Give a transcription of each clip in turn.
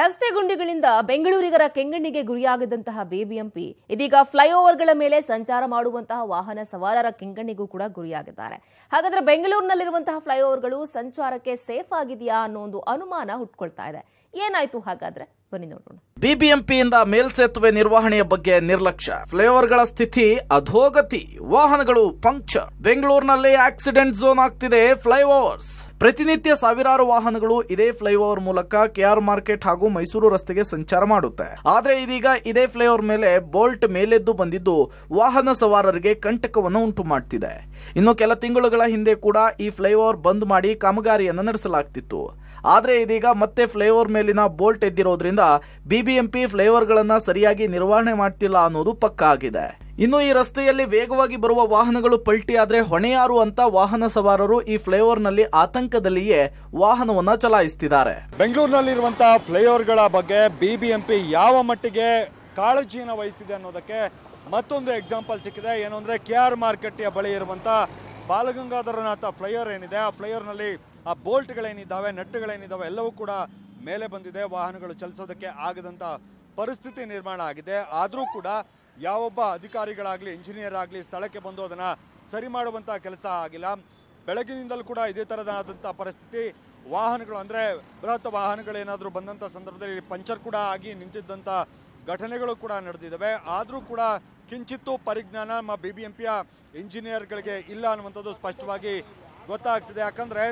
ರಸ್ತೆ ಗುಂಡಿಗಳಿಂದ ಬೆಂಗಳೂರಿಗರ ಕೆಂಗಣ್ಣಿಗೆ ಗುರಿಯಾಗದಂತಹ ಬಿಬಿಎಂಪಿ ಇದೀಗ ಫ್ಲೈಓವರ್ಗಳ ಮೇಲೆ ಸಂಚಾರ ಮಾಡುವಂತಹ ವಾಹನ ಸವಾರರ ಕೆಂಗಣ್ಣಿಗೂ ಕೂಡ ಗುರಿಯಾಗಿದ್ದಾರೆ ಹಾಗಾದ್ರೆ ಬೆಂಗಳೂರಿನಲ್ಲಿರುವಂತಹ ಫ್ಲೈಓವರ್ಗಳು ಸಂಚಾರಕ್ಕೆ ಸೇಫ್ ಆಗಿದೆಯಾ ಅನ್ನೋ ಒಂದು ಅನುಮಾನ ಹುಟ್ಕೊಳ್ತಾ ಇದೆ ಏನಾಯ್ತು ಹಾಗಾದ್ರೆ ಬನ್ನಿ ನೋಡೋಣ ಬಿಬಿಎಂಪಿಯಿಂದ ಮೇಲ್ಸೇತುವೆ ನಿರ್ವಹಣೆಯ ಬಗ್ಗೆ ನಿರ್ಲಕ್ಷ್ಯ ಫ್ಲೈಓವರ್ಗಳ ಸ್ಥಿತಿ ಅಧೋಗತಿ ವಾಹನಗಳು ಪಂಕ್ಚರ್ ಬೆಂಗಳೂರಿನಲ್ಲಿ ಆಕ್ಸಿಡೆಂಟ್ ಝೋನ್ ಆಗ್ತಿದೆ ಫ್ಲೈಓವರ್ಸ್ ಪ್ರತಿನಿತ್ಯ ಸಾವಿರಾರು ವಾಹನಗಳು ಇದೇ ಫ್ಲೈಓವರ್ ಮೂಲಕ ಕೆಆರ್ ಮಾರ್ಕೆಟ್ ಹಾಗೂ ಮೈಸೂರು ರಸ್ತೆಗೆ ಸಂಚಾರ ಮಾಡುತ್ತೆ ಆದ್ರೆ ಇದೀಗ ಇದೇ ಫ್ಲೈಓವರ್ ಮೇಲೆ ಬೋಲ್ಟ್ ಮೇಲೆದ್ದು ಬಂದಿದ್ದು ವಾಹನ ಸವಾರರಿಗೆ ಕಂಟಕವನ್ನು ಉಂಟು ಮಾಡ್ತಿದೆ ಇನ್ನು ಕೆಲ ತಿಂಗಳುಗಳ ಹಿಂದೆ ಕೂಡ ಈ ಫ್ಲೈಓವರ್ ಬಂದ್ ಮಾಡಿ ಕಾಮಗಾರಿಯನ್ನು ನಡೆಸಲಾಗ್ತಿತ್ತು ಆದರೆ ಇದೀಗ ಮತ್ತೆ ಫ್ಲೈಓವರ್ ಮೇಲಿನ ಬೋಲ್ಟ್ ಎದ್ದಿರೋದ್ರಿಂದ ಬಿಬಿಎಂಪಿ ಫ್ಲೈಓವರ್ಗಳನ್ನ ಸರಿಯಾಗಿ ನಿರ್ವಹಣೆ ಮಾಡ್ತಿಲ್ಲ ಅನ್ನೋದು ಪಕ್ಕಾ ಆಗಿದೆ ಇನ್ನು ಈ ರಸ್ತೆಯಲ್ಲಿ ವೇಗವಾಗಿ ಬರುವ ವಾಹನಗಳು ಪಲ್ಟಿ ಆದ್ರೆ ಹೊಣೆಯಾರು ಅಂತ ವಾಹನ ಸವಾರರು ಈ ಫ್ಲೈಓವರ್ನಲ್ಲಿ ಆತಂಕದಲ್ಲಿಯೇ ವಾಹನವನ್ನ ಚಲಾಯಿಸ್ತಿದ್ದಾರೆ ಬೆಂಗಳೂರಿನಲ್ಲಿರುವಂತಹ ಫ್ಲೈಓವರ್ಗಳ ಬಗ್ಗೆ ಬಿಬಿಎಂಪಿ ಯಾವ ಮಟ್ಟಿಗೆ ಕಾಳಜಿಯನ್ನು ವಹಿಸಿದೆ ಅನ್ನೋದಕ್ಕೆ ಮತ್ತೊಂದು ಎಕ್ಸಾಂಪಲ್ ಸಿಕ್ಕಿದೆ ಏನು ಅಂದರೆ ಕೆ ಆರ್ ಮಾರುಕಟ್ಟೆಯ ಬಳಿ ಇರುವಂಥ ಬಾಲಗಂಗಾಧರನಾಥ ಫ್ಲೈಓವರ್ ಏನಿದೆ ಆ ಫ್ಲೈಓವರ್ನಲ್ಲಿ ಆ ಬೋಲ್ಟ್ಗಳೇನಿದ್ದಾವೆ ನಟ್ಟುಗಳೇನಿದ್ದಾವೆ ಎಲ್ಲವೂ ಕೂಡ ಮೇಲೆ ಬಂದಿದೆ ವಾಹನಗಳು ಚಲಿಸೋದಕ್ಕೆ ಆಗದಂಥ ಪರಿಸ್ಥಿತಿ ನಿರ್ಮಾಣ ಆಗಿದೆ ಆದರೂ ಕೂಡ ಯಾವೊಬ್ಬ ಅಧಿಕಾರಿಗಳಾಗಲಿ ಇಂಜಿನಿಯರ್ ಆಗಲಿ ಸ್ಥಳಕ್ಕೆ ಬಂದು ಅದನ್ನು ಸರಿ ಮಾಡುವಂಥ ಕೆಲಸ ಆಗಿಲ್ಲ ಬೆಳಗಿನಿಂದಲೂ ಕೂಡ ಇದೇ ಥರದಾದಂಥ ಪರಿಸ್ಥಿತಿ ವಾಹನಗಳು ಅಂದರೆ ಬೃಹತ್ ವಾಹನಗಳೇನಾದರೂ ಬಂದಂಥ ಸಂದರ್ಭದಲ್ಲಿ ಪಂಚರ್ ಕೂಡ ಆಗಿ ನಿಂತಿದ್ದಂಥ ಘಟನೆಗಳು ಕೂಡ ನಡೆದಿದ್ದಾವೆ ಆದರೂ ಕೂಡ ಕಿಂಚಿತ್ತು ಪರಿಜ್ಞಾನ ನಮ್ಮ ಬಿ ಬಿ ಎಂ ಪಿಯ ಇಂಜಿನಿಯರ್ಗಳಿಗೆ ಇಲ್ಲ ಅನ್ನುವಂಥದ್ದು ಸ್ಪಷ್ಟವಾಗಿ ಗೊತ್ತಾಗ್ತಿದೆ ಯಾಕಂದರೆ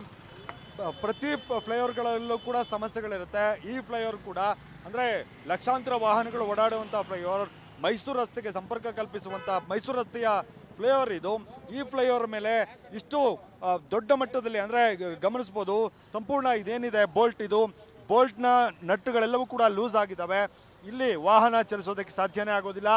ಪ್ರತಿ ಫ್ಲೈಓವರ್ಗಳಲ್ಲೂ ಕೂಡ ಸಮಸ್ಯೆಗಳಿರುತ್ತೆ ಈ ಫ್ಲೈಓವರ್ ಕೂಡ ಅಂದರೆ ಲಕ್ಷಾಂತರ ವಾಹನಗಳು ಓಡಾಡುವಂಥ ಫ್ಲೈಓವರ್ ಮೈಸೂರು ರಸ್ತೆಗೆ ಸಂಪರ್ಕ ಕಲ್ಪಿಸುವಂಥ ಮೈಸೂರು ರಸ್ತೆಯ ಫ್ಲೈಓವರ್ ಇದು ಈ ಫ್ಲೈಓವರ್ ಮೇಲೆ ಇಷ್ಟು ದೊಡ್ಡ ಮಟ್ಟದಲ್ಲಿ ಅಂದರೆ ಗಮನಿಸ್ಬೋದು ಸಂಪೂರ್ಣ ಇದೇನಿದೆ ಬೋಲ್ಟ್ ಇದು ಬೋಲ್ಟ್ನ ನಟ್ಟುಗಳೆಲ್ಲವೂ ಕೂಡ ಲೂಸ್ ಆಗಿದ್ದಾವೆ ಇಲ್ಲಿ ವಾಹನ ಚಲಿಸೋದಕ್ಕೆ ಸಾಧ್ಯನೇ ಆಗೋದಿಲ್ಲ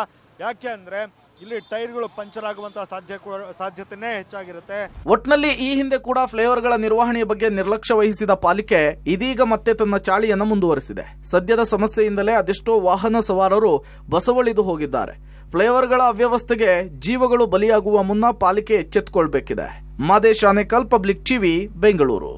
ಯಾಕೆ ಅಂದರೆ ಇಲ್ಲಿ ಟೈರ್ಗಳು ಪಂಚರ್ ಆಗುವಂತಹ ಸಾಧ್ಯ ಸಾಧ್ಯತೆನೇ ಹೆಚ್ಚಾಗಿರುತ್ತೆ ಒಟ್ನಲ್ಲಿ ಈ ಹಿಂದೆ ಕೂಡ ಫ್ಲೇವರ್ಗಳ ನಿರ್ವಹಣೆಯ ಬಗ್ಗೆ ನಿರ್ಲಕ್ಷ್ಯ ವಹಿಸಿದ ಪಾಲಿಕೆ ಇದೀಗ ಮತ್ತೆ ತನ್ನ ಚಾಳಿಯನ್ನು ಮುಂದುವರೆಸಿದೆ ಸದ್ಯದ ಸಮಸ್ಯೆಯಿಂದಲೇ ಅದೆಷ್ಟೋ ವಾಹನ ಸವಾರರು ಬಸವಳಿದು ಹೋಗಿದ್ದಾರೆ ಫ್ಲೇವರ್ಗಳ ಅವ್ಯವಸ್ಥೆಗೆ ಜೀವಗಳು ಬಲಿಯಾಗುವ ಮುನ್ನ ಪಾಲಿಕೆ ಎಚ್ಚೆತ್ತುಕೊಳ್ಬೇಕಿದೆ ಮಾದೇಶ್ ಆನೇಕಲ್ ಪಬ್ಲಿಕ್ ಟಿವಿ ಬೆಂಗಳೂರು